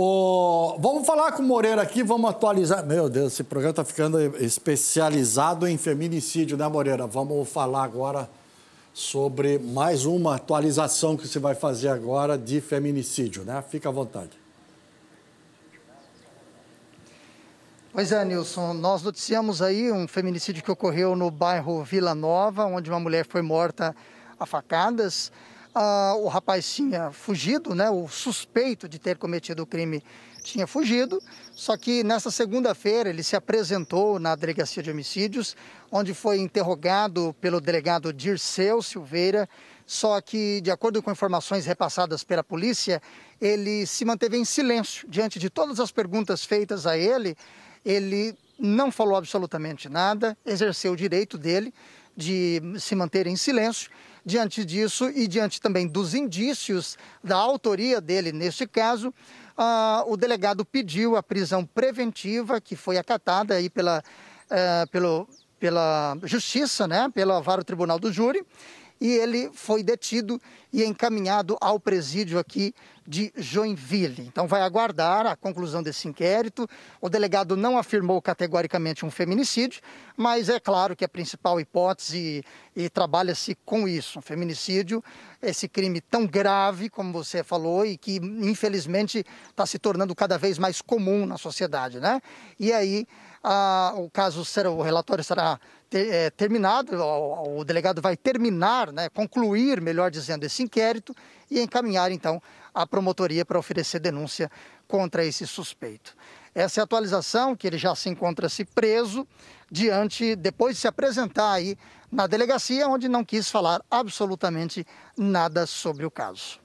O... Vamos falar com o Moreira aqui, vamos atualizar. Meu Deus, esse programa está ficando especializado em feminicídio, né, Moreira? Vamos falar agora sobre mais uma atualização que você vai fazer agora de feminicídio, né? Fica à vontade. Pois é, Nilson. Nós noticiamos aí um feminicídio que ocorreu no bairro Vila Nova, onde uma mulher foi morta a facadas ah, o rapaz tinha fugido, né? O suspeito de ter cometido o crime tinha fugido. Só que nessa segunda-feira ele se apresentou na delegacia de homicídios, onde foi interrogado pelo delegado Dirceu Silveira. Só que, de acordo com informações repassadas pela polícia, ele se manteve em silêncio diante de todas as perguntas feitas a ele. Ele não falou absolutamente nada, exerceu o direito dele de se manter em silêncio. Diante disso e diante também dos indícios da autoria dele neste caso, ah, o delegado pediu a prisão preventiva, que foi acatada aí pela, eh, pelo, pela justiça, né, pela varo tribunal do júri, e ele foi detido e encaminhado ao presídio aqui de Joinville. Então, vai aguardar a conclusão desse inquérito. O delegado não afirmou categoricamente um feminicídio, mas é claro que a principal hipótese e, trabalha-se com isso, um feminicídio, esse crime tão grave como você falou e que infelizmente está se tornando cada vez mais comum na sociedade, né? E aí a, o caso será, o relatório será ter, é, terminado, o, o delegado vai terminar, né? Concluir, melhor dizendo, esse inquérito e encaminhar então a promotoria para oferecer denúncia contra esse suspeito. Essa é a atualização que ele já se encontra-se preso diante depois de se apresentar aí na delegacia onde não quis falar absolutamente nada sobre o caso.